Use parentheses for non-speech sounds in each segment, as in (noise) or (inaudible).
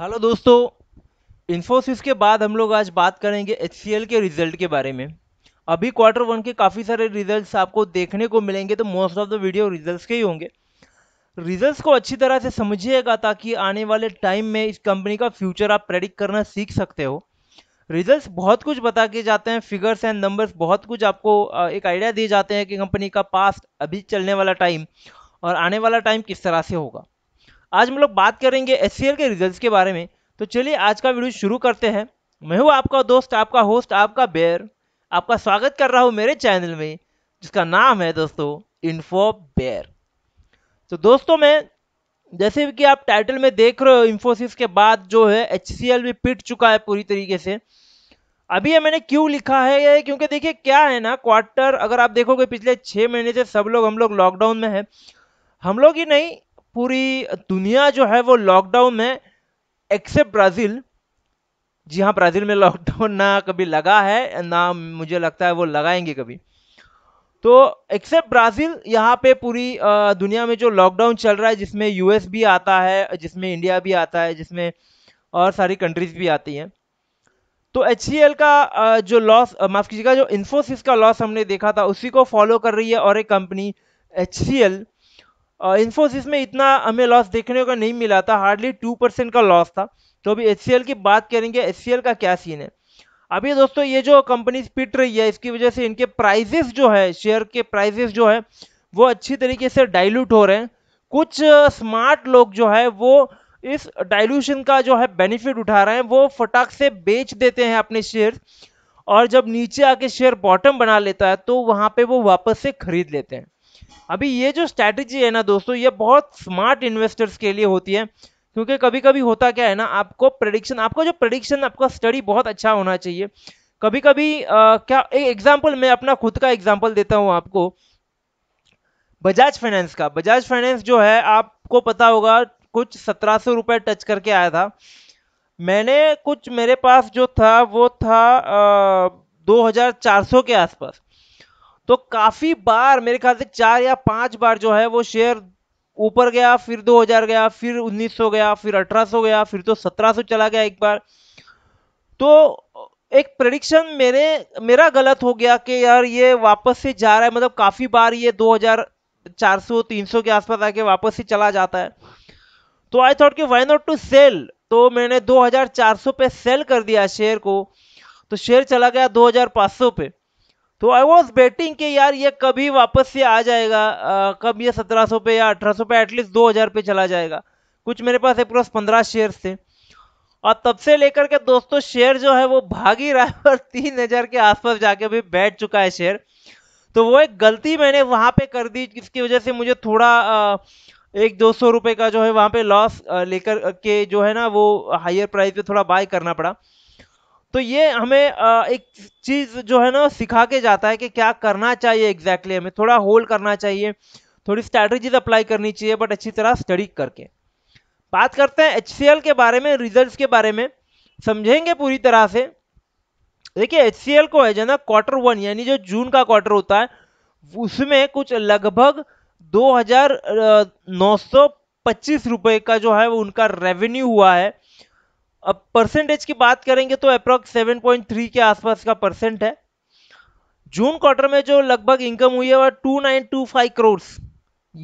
hello दोस्तों इन्फोसिस के बाद हम लोग आज बात करेंगे एच के रिजल्ट के बारे में अभी क्वार्टर वन के काफ़ी सारे रिजल्ट्स आपको देखने को मिलेंगे तो most of the video results के ही होंगे रिजल्ट्स को अच्छी तरह से समझिएगा ताकि आने वाले टाइम में इस कंपनी का फ्यूचर आप प्रेडिक्ट करना सीख सकते हो रिजल्ट्स बहुत कुछ बता के जाते हैं फिगर्स एंड नंबर्स बहुत कुछ आपको एक आइडिया दिए जाते हैं कि कंपनी का पास्ट अभी चलने वाला टाइम और आने वाला टाइम किस तरह से होगा आज हम लोग बात करेंगे एस के रिजल्ट के बारे में तो चलिए आज का वीडियो शुरू करते हैं मैं हूँ आपका दोस्त आपका होस्ट आपका बेयर आपका स्वागत कर रहा हूँ मेरे चैनल में जिसका नाम है दोस्तों इन्फो बेयर तो दोस्तों मैं जैसे कि आप टाइटल में देख रहे हो इन्फोसिस के बाद जो है एच भी पिट चुका है पूरी तरीके से अभी ये मैंने क्यों लिखा है ये क्योंकि देखिए क्या है ना क्वार्टर अगर आप देखोगे पिछले छः महीने से सब लोग हम लोग लॉकडाउन में हैं हम लोग ही नहीं पूरी दुनिया जो है वो लॉकडाउन में एक्सेप्ट ब्राज़ील जी हाँ ब्राज़ील में लॉकडाउन ना कभी लगा है ना मुझे लगता है वो लगाएंगे कभी तो एक्सेप्ट ब्राज़ील यहाँ पे पूरी दुनिया में जो लॉकडाउन चल रहा है जिसमें यूएस भी आता है जिसमें इंडिया भी आता है जिसमें और सारी कंट्रीज भी आती हैं तो एच का जो लॉस माफ़ कीजिएगा जो इन्फोसिस का लॉस हमने देखा था उसी को फॉलो कर रही है और एक कंपनी एच इन्फोसिस में इतना हमें लॉस देखने को नहीं मिला था हार्डली टू परसेंट का लॉस था तो अभी एच की बात करेंगे एच का क्या सीन है अभी दोस्तों ये जो कंपनी पिट रही है इसकी वजह से इनके प्राइजेस जो है शेयर के प्राइजेस जो है वो अच्छी तरीके से डाइल्यूट हो रहे हैं कुछ स्मार्ट लोग जो है वो इस डाइल्यूशन का जो है बेनिफिट उठा रहे हैं वो फटाक से बेच देते हैं अपने शेयर और जब नीचे आके शेयर बॉटम बना लेता है तो वहाँ पे वो वापस से खरीद लेते हैं अभी ये जो स्ट्रैटेजी है ना दोस्तों ये बहुत स्मार्ट इन्वेस्टर्स के लिए होती है क्योंकि कभी कभी होता क्या है ना आपको प्रडिक्शन आपका जो प्रडिक्शन आपका स्टडी बहुत अच्छा होना चाहिए कभी कभी आ, क्या एक एग्जाम्पल मैं अपना खुद का एग्जाम्पल देता हूँ आपको बजाज फाइनेंस का बजाज फाइनेंस जो है आपको पता होगा कुछ सत्रह सौ रुपये टच करके आया था मैंने कुछ मेरे पास जो था वो था दो हजार चार सौ के आसपास तो काफ़ी बार मेरे ख्याल से चार या पांच बार जो है वो शेयर ऊपर गया फिर 2000 गया फिर 1900 गया फिर 1800 गया फिर तो 1700 चला गया एक बार तो एक प्रडिक्शन मेरे मेरा गलत हो गया कि यार ये वापस से जा रहा है मतलब काफ़ी बार ये 2400 300 के आसपास आके वापस से चला जाता है तो आई थॉट कि वाई नॉट टू सेल तो मैंने 2400 पे सेल कर दिया शेयर को तो शेयर चला गया दो पे तो आई वॉज बेटिंग कि यार ये कभी वापस से आ जाएगा आ, कब ये 1700 पे या 1800 पे एटलीस्ट 2000 पे चला जाएगा कुछ मेरे पास अप्रॉक्स पंद्रह शेयर थे और तब से लेकर के दोस्तों शेयर जो है वो भागी रहा है और तीन हजार के आसपास जाके भी बैठ चुका है शेयर तो वो एक गलती मैंने वहाँ पे कर दी जिसकी वजह से मुझे थोड़ा आ, एक दो सौ रुपये का जो है वहाँ पे लॉस लेकर के जो है ना वो हायर प्राइस पे थोड़ा बाय करना पड़ा तो ये हमें एक चीज जो है ना सिखा के जाता है कि क्या करना चाहिए एग्जैक्टली exactly, हमें थोड़ा होल्ड करना चाहिए थोड़ी स्ट्रैटेजीज अप्लाई करनी चाहिए बट अच्छी तरह स्टडी करके बात करते हैं एच के बारे में रिजल्ट के बारे में समझेंगे पूरी तरह से देखिए एच को है जो ना क्वार्टर वन यानी जो जून का क्वार्टर होता है उसमें कुछ लगभग दो हजार रुपए का जो है वो उनका रेवेन्यू हुआ है अब परसेंटेज की बात करेंगे तो अप्रॉक्स 7.3 के आसपास का परसेंट है जून क्वार्टर में जो लगभग इनकम हुई है वह फाइव करोड़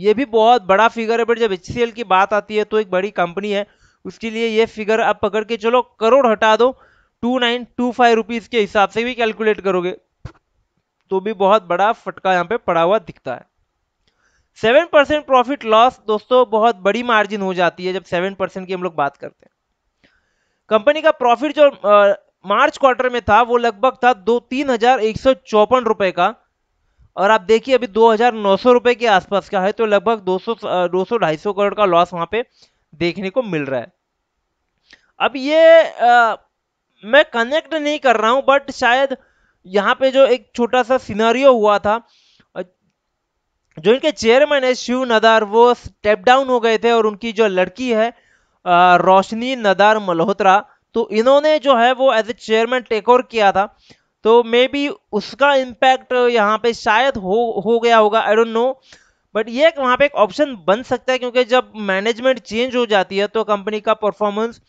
ये भी बहुत बड़ा फिगर है बट जब एच की बात आती है तो एक बड़ी कंपनी है उसके लिए ये फिगर आप पकड़ के चलो करोड़ हटा दो two nine two five rupees के हिसाब से भी कैलकुलेट करोगे तो भी बहुत बड़ा फटका यहाँ पे पड़ा हुआ दिखता है सेवन परसेंट प्रॉफिट लॉस दोस्तों बहुत बड़ी मार्जिन हो जाती है जब सेवन परसेंट की हम लोग बात करते हैं कंपनी का प्रॉफिट जो मार्च क्वार्टर में था वो लगभग था दो तीन हजार एक सौ चौपन रुपए का और आप देखिए अभी दो हजार नौ सौ रुपए के आसपास का है तो लगभग दो सौ दो सौ ढाई सौ करोड़ का लॉस वहां पे देखने को मिल रहा है अब ये आ, मैं कनेक्ट नहीं कर रहा हूं बट शायद यहाँ पे जो एक छोटा सा सिनारियो हुआ था जो इनके चेयरमैन है शिव नदार वो स्टेप डाउन हो गए थे और उनकी जो लड़की है रोशनी नदार मल्होत्रा तो इन्होंने जो है वो as a chairman take over किया था तो मे बी उसका इम्पैक्ट यहाँ पे शायद हो हो गया होगा आई डोंट नो बट ये वहाँ पे एक ऑप्शन बन सकता है क्योंकि जब मैनेजमेंट चेंज हो जाती है तो कंपनी का परफॉर्मेंस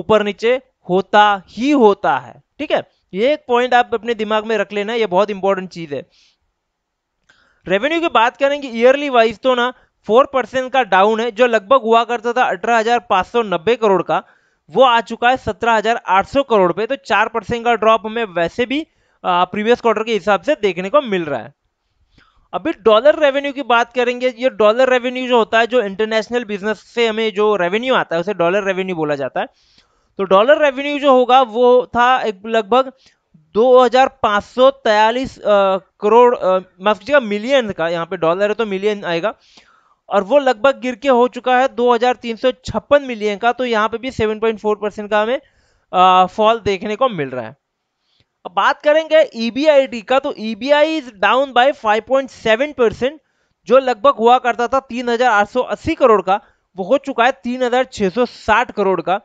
ऊपर नीचे होता ही होता है ठीक है ये एक पॉइंट आप अपने दिमाग में रख लेना ये बहुत इंपॉर्टेंट चीज़ है रेवेन्यू की बात करेंगे ईयरली वाइज तो ना फोर परसेंट का डाउन है जो लगभग हुआ करता था अठारह करोड़ का वो आ चुका है 17,800 करोड़ पे तो चार परसेंट का ड्रॉप हमें वैसे भी प्रीवियस क्वार्टर के हिसाब से देखने को मिल रहा है अभी डॉलर रेवेन्यू की बात करेंगे ये डॉलर रेवेन्यू जो होता है जो इंटरनेशनल बिजनेस से हमें जो रेवेन्यू आता है उसे डॉलर रेवेन्यू बोला जाता है तो डॉलर रेवेन्यू जो होगा वो था एक लगभग 2543 करोड़ माफ कीजिएगा मिलियन का यहाँ पे डॉलर है तो मिलियन आएगा और वो लगभग गिर के हो चुका है दो मिलियन का तो यहाँ पे भी 7.4 परसेंट का हमें फॉल देखने को मिल रहा है अब बात करेंगे ईबीआईडी e का तो EBITDA is down by 5.7 percent जो लगभग हुआ करता था 3,880 करोड़ का वो हो चुका है 3,660 करोड़ का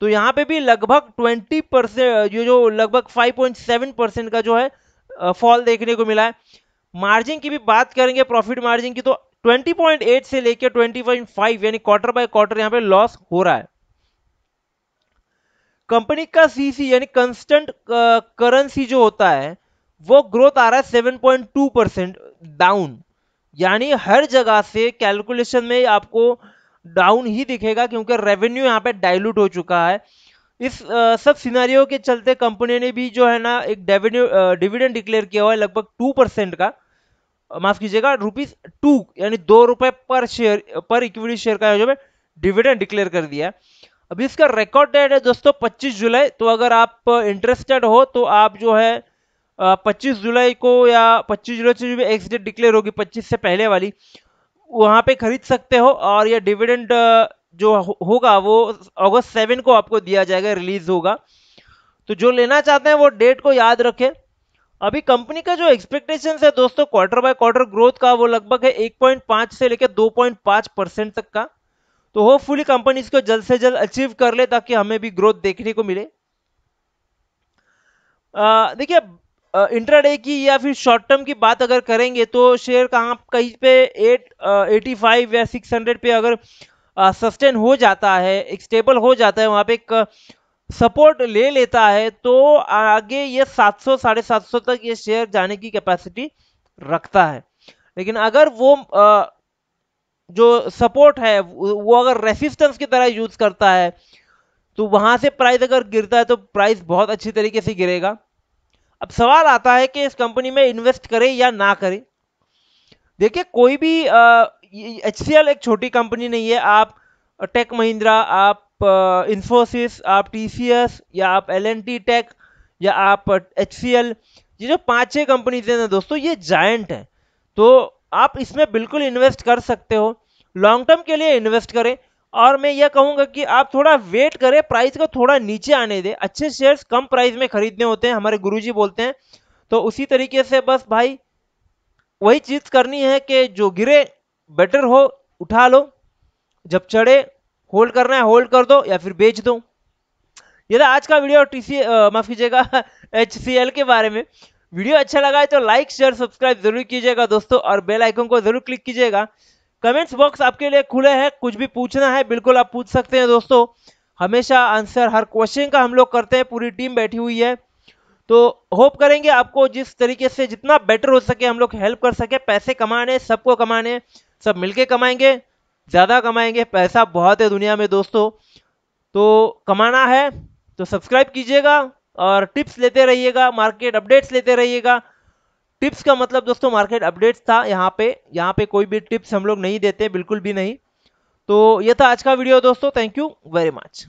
तो यहाँ पे भी लगभग 20 परसेंट ये जो लगभग 5.7 परसेंट का जो है फॉल देखने को मिला है मार्जिन की भी बात करेंगे प्रॉफिट मार्जिन की तो 20.8 से लेकर 20.5 यानी क्वार्टर बाय क्वार्टर यहां पे लॉस हो रहा है कंपनी का सीसी यानी कंस्टेंट करेंसी जो होता है वो ग्रोथ आ रहा है 7.2 परसेंट डाउन यानी हर जगह से कैलकुलेशन में आपको डाउन ही दिखेगा क्योंकि रेवेन्यू यहां पे डाइल्यूट हो चुका है इस आ, सब सिनारियों के चलते कंपनी ने भी जो है ना एक डेवेन्यू डिविडेंड डिक्लेयर किया हुआ है लगभग टू परसेंट का माफ कीजिएगा रुपीज टू यानी दो रुपए पर शेयर पर इक्विटी शेयर का जो है डिविडेंड डिक्लेयर कर दिया अभी इसका रिकॉर्ड डेट है दोस्तों 25 जुलाई तो अगर आप इंटरेस्टेड हो तो आप जो है 25 जुलाई को या 25 जुलाई से जो एक्स डेट डिक्लेयर होगी 25 से पहले वाली वहां पे खरीद सकते हो और यह डिविडेंड जो होगा वो अगस्त सेवन को आपको दिया जाएगा रिलीज होगा तो जो लेना चाहते हैं वो डेट को याद रखें अभी कंपनी का जो एक्सपेक्टेशन है दोस्तों क्वार्टर बाय क्वार्टर ग्रोथ का वो लगभग है 1.5 से लेकर 2.5 परसेंट तक का तो होपफुली कंपनी इसको जल्द से जल्द अचीव कर ले ताकि हमें भी ग्रोथ देखने को मिले देखिए इंट्राडे की या फिर शॉर्ट टर्म की बात अगर करेंगे तो शेयर कहाँ कहीं पे एट एटी फाइव या सिक्स हंड्रेड पे अगर सस्टेन हो जाता है एक स्टेबल हो जाता है वहाँ पे एक सपोर्ट ले लेता है तो आगे ये 700 साढ़े सात तक ये शेयर जाने की कैपेसिटी रखता है लेकिन अगर वो जो सपोर्ट है वो अगर रेसिस्टेंस की तरह यूज करता है तो वहां से प्राइस अगर गिरता है तो प्राइस बहुत अच्छी तरीके से गिरेगा अब सवाल आता है कि इस कंपनी में इन्वेस्ट करें या ना करें देखिए कोई भी एच एक छोटी कंपनी नहीं है आप टेक महिंद्रा आप आप इंफोसिस आप टी या आप एल एन टेक या आप एच सी एल ये जो पाँच छः कंपनीज हैं ना दोस्तों ये जायंट हैं तो आप इसमें बिल्कुल इन्वेस्ट कर सकते हो लॉन्ग टर्म के लिए इन्वेस्ट करें और मैं यह कहूँगा कि आप थोड़ा वेट करें प्राइस को थोड़ा नीचे आने दें अच्छे शेयर्स कम प्राइस में खरीदने होते हैं हमारे गुरु बोलते हैं तो उसी तरीके से बस भाई वही चीज़ करनी है कि जो गिरे बेटर हो उठा लो जब चढ़े होल्ड करना है होल्ड कर दो या फिर बेच दो ये था आज का वीडियो टी सी माफ कीजिएगा एच (laughs) के बारे में वीडियो अच्छा लगा है तो लाइक शेयर सब्सक्राइब जरूर कीजिएगा दोस्तों और बेल आइकन को जरूर क्लिक कीजिएगा कमेंट्स बॉक्स आपके लिए खुले हैं कुछ भी पूछना है बिल्कुल आप पूछ सकते हैं दोस्तों हमेशा आंसर हर क्वेश्चन का हम लोग करते हैं पूरी टीम बैठी हुई है तो होप करेंगे आपको जिस तरीके से जितना बेटर हो सके हम लोग हेल्प कर सके पैसे कमाने सबको कमाने सब मिलके कमाएंगे ज़्यादा कमाएंगे पैसा बहुत है दुनिया में दोस्तों तो कमाना है तो सब्सक्राइब कीजिएगा और टिप्स लेते रहिएगा मार्केट अपडेट्स लेते रहिएगा टिप्स का मतलब दोस्तों मार्केट अपडेट्स था यहाँ पे यहाँ पे कोई भी टिप्स हम लोग नहीं देते बिल्कुल भी नहीं तो ये था आज का वीडियो दोस्तों थैंक यू वेरी मच